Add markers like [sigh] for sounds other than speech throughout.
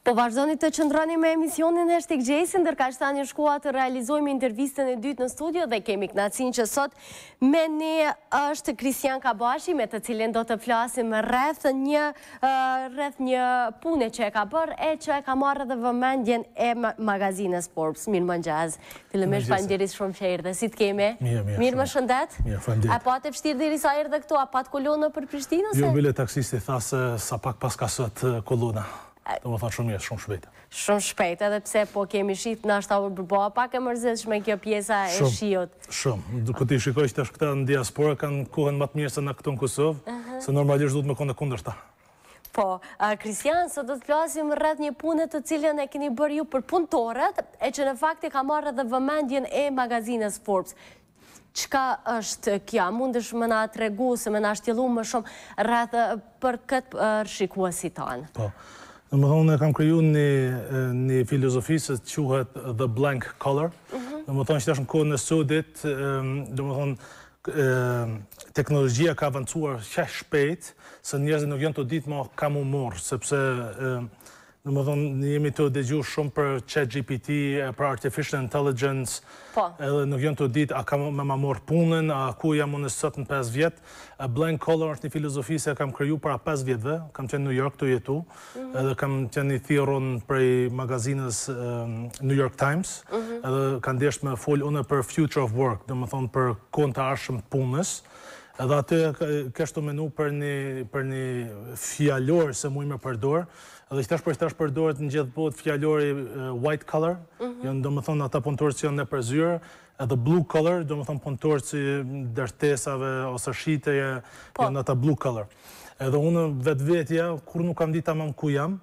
Po vazhdoni të qëndroni me emisionin e Gjesi, ndërka që ta një shkua të realizojmë intervistën e dytë në studio dhe kemi knacin që sot me një është Kristian Kabashi, me të cilin do të flasim rreth një, rreth një pune që e ka bërë e që e ka marrë dhe vëmendjen e magazines Forbes, Mirë më njëzë, të lëmesh pa ndiris shumë që e rrë dhe si të kemi. Mirë, më shëndet? A pa po të pështirë dhe risa e rrë dhe këtu, a pa të kolona për Prishtinë Jo, bile taksisti thasë sa pak pas ka sot kolona. Të më shumë mirë, shumë shpejtë. Shumë shpejtë, edhe pse po kemi shqitë në ashtë avur bërboa, pak e mërzesh kjo pjesa e shiot. Shumë, shumë. Këti po shikoj që të është këta në diaspora, kanë kohen matë mirë se në këtu në Kosovë, se normalisht du të me kone kunder ta. Po, Kristian, së do të plasim rrët një punët të cilën e kini bërë ju për punëtorët, e që në fakti ka marrë dhe vëmendjen e magazines Forbes. Qka është kja? Mundësh më nga të regu, se më nga shtjelu më shumë rrët për këtë shikua si tanë? po. Në më thonë, kam kryu një, një filozofi se të quhet The Blank Color. Mm Në më thonë, që të është në kohë në sudit, në më thonë, teknologjia ka avancuar që shpejt, se njerëzit nuk janë të ditë ma kam u morë, sepse... Në më dhënë, në jemi të dëgju shumë për chat GPT, për artificial intelligence, po. edhe nuk jënë të ditë a kam me ma morë punën, a ku jam unë sot në 5 vjetë. Blank Color është një filozofi se kam kryu para 5 vjetëve, kam qenë New York të jetu, mhm. edhe kam qenë një thiron prej magazines ehm, New York Times, mhm. edhe kam deshtë me folë une për future of work, dhe më thonë për kënë të ashëm të punës, edhe atë kështë të menu për një fjallorë se me përdorë, dhe shtash për shtash përdojt në gjithë botë fjallori white color, mhm. jo, do më thonë ata punëtorës që janë në përzyrë, edhe blue color, do më thonë punëtorës që dërtesave ose shite po. janë ata blue color. Edhe unë vetë vetëja, kur nuk kam dita mam ku jam,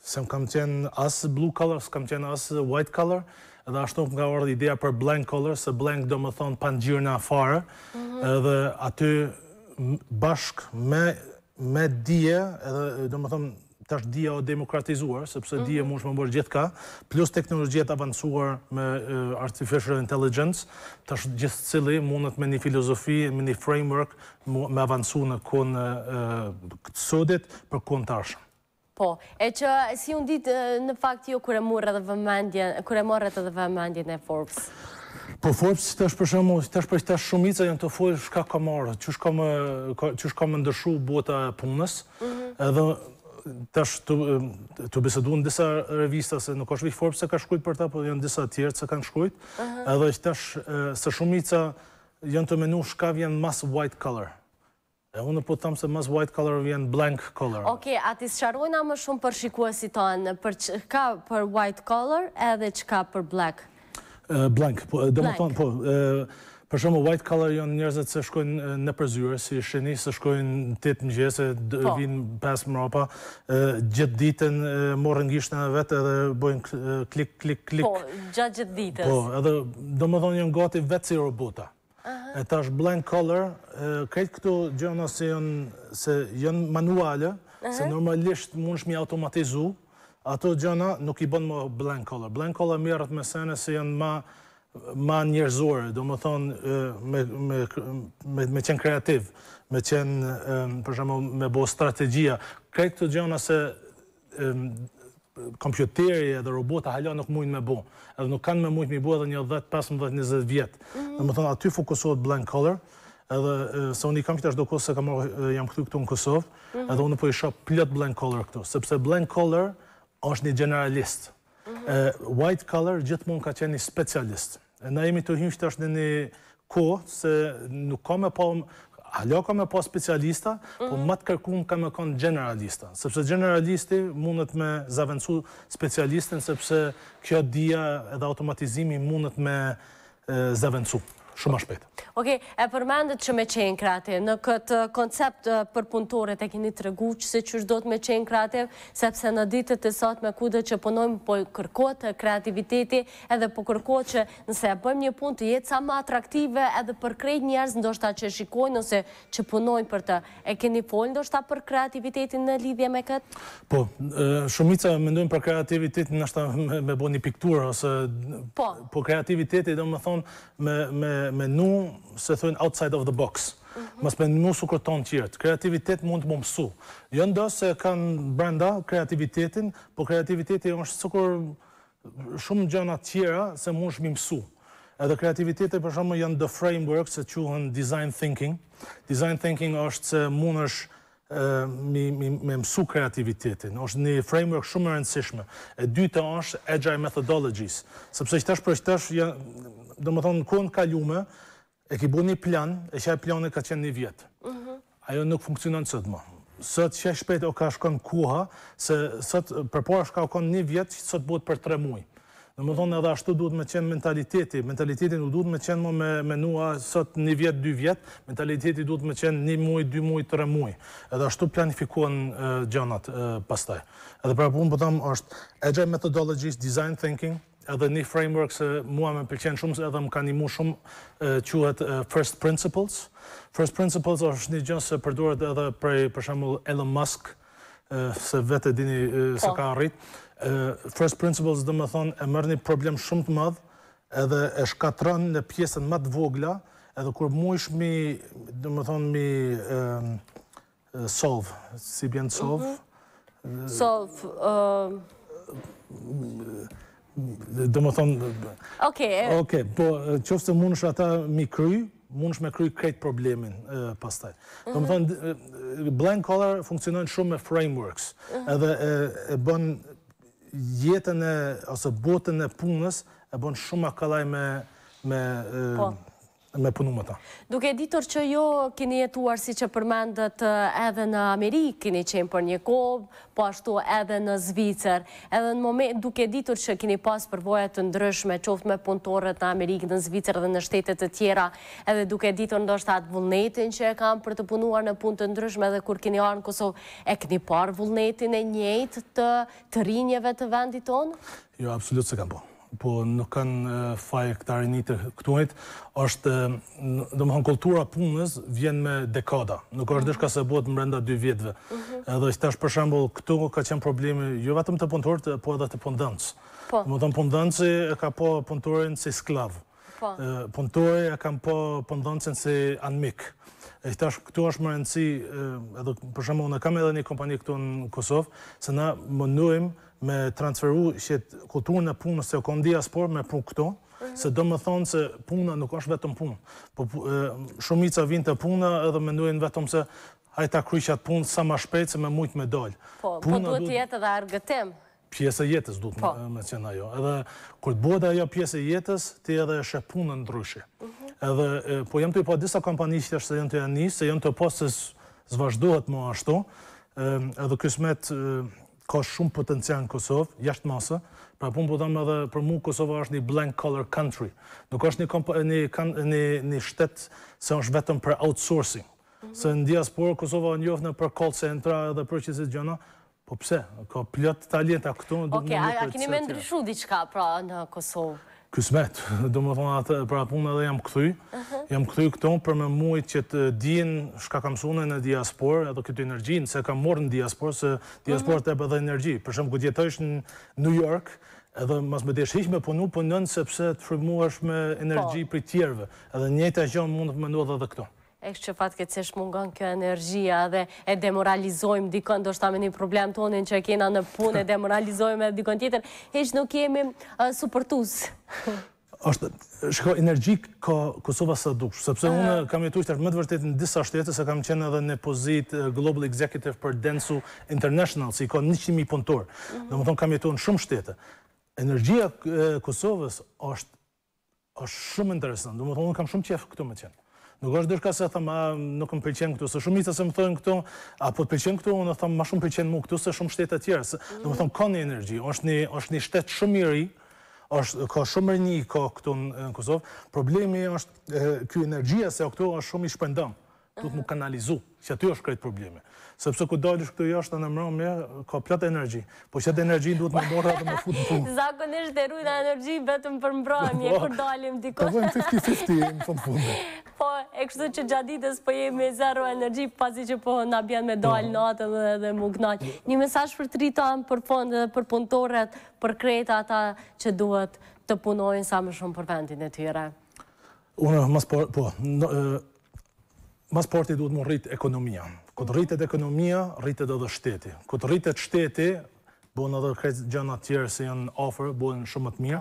se më kam qenë asë blue color, së kam qenë asë white color, edhe ashtu nga orë ideja për blank color, se blank do më thonë pangjirë në afarë, mhm. edhe aty bashk me dje, edhe do më thonë, tash është dhja o demokratizuar, sepse mhm. dhja mund shë më bërë gjithka, plus teknologjet avancuar me artificial intelligence, tash gjithë cili mundet me një filozofi, me një framework, me avancu në konë këtë për konë të Po, e që si unë ditë në fakt jo kërë morët dhe vëmendjen, kërë mërë dhe vëmendjen e Forbes? Po Forbes, si për shumë, si të është për tash shumica janë të është shka si të është shumë, si ndëshu bota punës, mhm tash të besedu në disa revista, se nuk është Forbes se ka shkujt për ta, po janë disa tjertë se kanë shkujt, edhe që tash se shumica janë të menu shka vjen mas white color. E unë po të thamë se mas white color vjenë blank color. Oke, ati së qarojna më shumë për shikua si tonë, për që ka për white color edhe që ka për black? Blank, po, dhe më tonë, po, Për shumë, white collar janë njerëzët se shkojnë në përzyre, si shëni se shkojnë të të mëgjese, po. vinë pas më rapa, gjithë ditën morë ngishtën e vetë edhe bojnë klik, klik, klik. Po, gjatë gjithë ditës. Po, edhe do më dhonë janë gati vetë si robota. E ta është blank collar, kajtë këtu gjëna se janë, se janë manuale, se normalisht mund shmi automatizu, ato gjëna nuk i bënë më blank collar. Blank collar mjerët me sene se janë ma ma njerëzore, do më thonë me, me, me, qenë kreativ, me qenë, për shumë, me bo strategia, krejtë të gjona se um, kompjuteri edhe robota hala nuk mujnë me bo, edhe nuk kanë me mujnë me bo edhe një 10, 15, 20 vjetë. Do -hmm. Dhe më thonë, aty fokusohet blank color, edhe se unë i kam kjo është do kosë se kam, jam këtu këtu në Kosovë, edhe unë po i shopë plët blank color këtu, sepse blank color është një generalist. white color gjithmonë ka qenë një specialist. Na jemi të hymë që të është në një ko, se nuk ka me po... Halo ka me po specialista, po më mhm. të kërkum ka me konë generalista. Sëpse generalisti mundet me zavendësu specialistin, sëpse kjo dhja edhe automatizimi mundet me zavendësu shumë më shpejt. Oke, e përmendet që me qenë krate, në këtë koncept për punëtore të keni të regu që se që do të me qenë krate, sepse në ditët e sot me kude që punojmë po kërkot kreativiteti edhe po kërkot që nëse bëjmë një punë të jetë sa më atraktive edhe për krejt njerës ndoshta që shikojnë ose që punojmë për të. E keni folë ndoshta për kreativitetin në lidhje me këtë? Po, shumica mendojmë për kreativitetin nështë me bo një pikturë ose... Po. Po kreativitetin do më thonë me me nu, se thujnë outside of the box. Mhm. Mas me nu su kërton tjertë. Kreativitet mund të më mësu. Jo ndo se kanë brenda kreativitetin, po kreativiteti është së kur shumë gjëna tjera se mund shmi mësu. Edhe kreativitetin, për shumë janë the framework se quhen design thinking. Design thinking është se mund është Ehm, me mësu kreativitetin. është një framework shumë rëndësishme. E dyta është agile methodologies, sepse që tash për që tash, ja, do më thonë, në kohën kalume, e ki bu një plan, e që e plan e ka qenë një vjetë. Mhm. Ajo nuk funksionon të sëtë më. Sot që e shpet o ka shkon kuha, se sot përpora shka o konë një vjetë, që sot buhet për tre mujë. Në më thonë edhe ashtu duhet me qenë mentaliteti. Mentalitetin duhet me qenë me menua sot një vjetë, dy vjetë. Mentaliteti duhet me qenë një muaj, dy muaj, tëre muaj. Edhe ashtu planifikuan gjanat pastaj. Edhe pra punë pëtëm po është edhe Methodologies Design Thinking, edhe një framework se mua me përqenë shumë, edhe më ka një mu shumë, quhet First Principles. First Principles është një gjënë se përdurët edhe prej, për shemull, Elon Musk, se vetë dini se po. ka rritë. First Principles dhe më thonë e mërë një problem shumë të madhë edhe e shkatran në pjesën më të vogla edhe kur mu ish mi, dhe më thonë, mi solve, si bjenë solve. Mhm. Solve. Dhe më thonë... Oke. Oke, po që ofë se mund është ata mi kry, mund është me kry krejt problemin pastaj. taj. Dhe më mhm. thonë, blank color funksionojnë shumë me frameworks, mhm. edhe e bën jetën e ose botën e punës e bën shumë më kollaj me me po me punu më ta. Duke ditur që jo kini jetuar si që përmendët eh, edhe në Amerikë, kini qenë për një kovë, po ashtu edhe në Zvicër, edhe në moment duke ditur që kini pas përvojët të ndryshme, qoft me punëtorët në Amerikë, në Zvicër dhe në shtetet të tjera, edhe duke ditur ndoshtë atë vullnetin që e kam për të punuar në punë të ndryshme, edhe kur kini arë në Kosovë, e kini par vullnetin e njëjtë të rinjeve të vendit tonë? Jo, absolut se kam po po nuk kanë faj këta rinit të këtuajt, është, do më thonë, kultura punës vjen me dekada, nuk është mhm. dëshka se bëtë mrenda dy vjetëve. Mhm. Edhe është tash për shembol, këtu ka qenë problemi, jo vetëm të punëtorit, po edhe të pëndëncë. Më thonë, pëndëncë ka po punëtorin si sklavë. Po. punëtore, kam po pëndonëcen si anëmik. E tash, këtu është më rëndësi, edhe për shumë, në kam edhe një kompani këtu në Kosovë, se na mënuim me transferu qëtë kulturën e punës, se o kondi aspor me punë këtu, mhm. se do më thonë se puna nuk është vetëm punë. Po, shumica vinë të puna edhe mënuin vetëm se hajta kryqat punë sa ma shpejtë se me mujtë me dollë. Po, po duhet të jetë edhe argëtim pjesë e jetës du të po. me cjena ajo. Edhe kur të bëhet ajo pjesë e jetës, ti edhe e punë në ndryshe. Mhm. Edhe po jam të i pa disa kompani që thjesht se janë të janë nisë, se janë të pas po se zvazhdohet më ashtu. edhe kësmet ka shumë potencial në Kosovë, jashtë masë, pra pun po dhe po edhe për mu Kosovë është një blank color country. Nuk është një, një, kan, një, shtetë se është vetëm për outsourcing. Mhm. Se në diasporë Kosovë njofë në për call center edhe për qësit gjëna, Po pse? Ka pilot të talenta këtu... Ok, a kini me ndryshu diqka pra në Kosovë? Kësmet, [laughs] do më thonë atë pra punë edhe jam këthy. Jam këthy këtu për me muaj që të din shka kam sune në diaspor, edhe këtë energjinë, se kam morë në diaspor, se diaspor të mhm. ebë dhe energji. Për shumë, ku djetojsh në New York, edhe mas me desh me punu, për po nënë sepse të frimu është me po. energji për tjerve. Edhe njëta gjënë mund të më edhe këtu. E që fatke që shmungon kjo energjia dhe e demoralizojmë dikën, do me një problem të onin që e kena në punë, e [laughs] demoralizojmë e dikën tjetër, e nuk jemi supertus. [laughs] Ashtë, shko, energji ka Kosova së dukshë, sepse unë kam jetu ishtë më të vërtet në disa shtetës, se kam qenë edhe në pozit Global Executive për Densu International, si ka një qimi punëtor, mhm. dhe më thonë kam jetu në shumë shtetë. Energjia Kosovës është shumë interesant, dhe më thonë kam shumë qefë këtu më qenë. Nuk është dërka se thëmë, nuk më pëlqen këtu, se shumë i të se më thënë këtu, apo të pëlqen këtu, unë thëmë, ma shumë pëlqen mu këtu, se shumë shtetë të tjerë, se mm. më thëmë, ka një energji, është një, është një shtetë shumë i ri, është ka shumë rëni ka këtu në, Kosovë, problemi është e, kjo energjia se o këtu është shumë i shpëndëm duhet mu kanalizu, që aty është krejt probleme. Sepse ku dalish këtë jashtë të nëmërëm, ka plët energji, po që atë energji duhet më borë dhe më futë në punë. [laughs] Zakonisht të rujnë energji vetëm për mbrëm, e po. kur dalim diko. më thonë Po, e kështu që gjaditës po jemi zero energji, pasi që po nga bjen me dalë po. natë dhe më gnaqë. Një mesaj për tri tamë, për fondë dhe për punëtoret, për krejta ata që duhet të punojnë sa më shumë për vendin e tyre. Unë, mas po, po mas porti duhet më rritë ekonomia. Këtë rritët ekonomia, rritët edhe shteti. Këtë rritët shteti, bënë edhe krejtë gjëna tjerë se janë ofër, bënë shumë të mirë.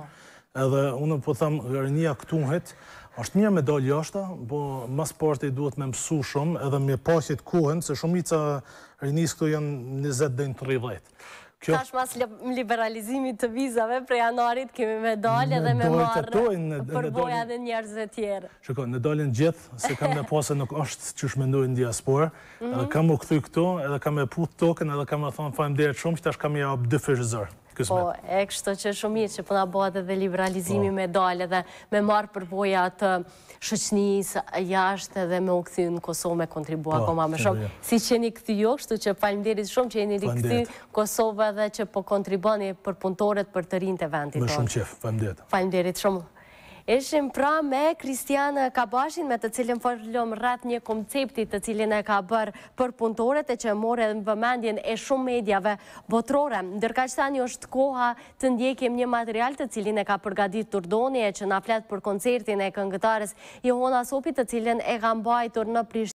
Edhe unë po thamë, rënia këtu nëhet, është një me jashta, po mas porti duhet me mësu shumë, edhe me pasit kohen, se shumica rrinisë këtu janë 20 dhe në 30. Tash mas liberalizimit të vizave prej janarit kemi me dalë dhe me marrë përboja dhe njerëzve tjerë. Shëko, në dole në gjithë, se kam në [laughs] pose nuk është që shmendojnë në diaspora, edhe mhm. kam u këthy këto, edhe kam e putë token, edhe kam e thonë fajmë shumë, që tash kam e abdëfërëzërë. Po, e kështë që shumë mirë që përna po bëhet edhe liberalizimi po. me dalë dhe me marë përboja të shëqnis jashtë dhe me u këthi në Kosovë me kontribua po, koma me shumë. Si që një këthi jo, kështu që falimderit shumë që jeni këthi Kosovë dhe që po kontribuani për punëtoret për të rinë të vendit. Me shumë qef, falimderit. Falimderit shumë. Eshim pra me Kristian Kabashin, me të cilin fërllom rrat një konceptit të cilin e ka bërë për punëtoret e që more në vëmendjen e shumë medjave botrore. Ndërka që tani është koha të ndjekim një material të cilin e ka përgadit Turdoni e që na fletë për koncertin e i Hona Sopit të cilin e ka mbajtur në Prisht.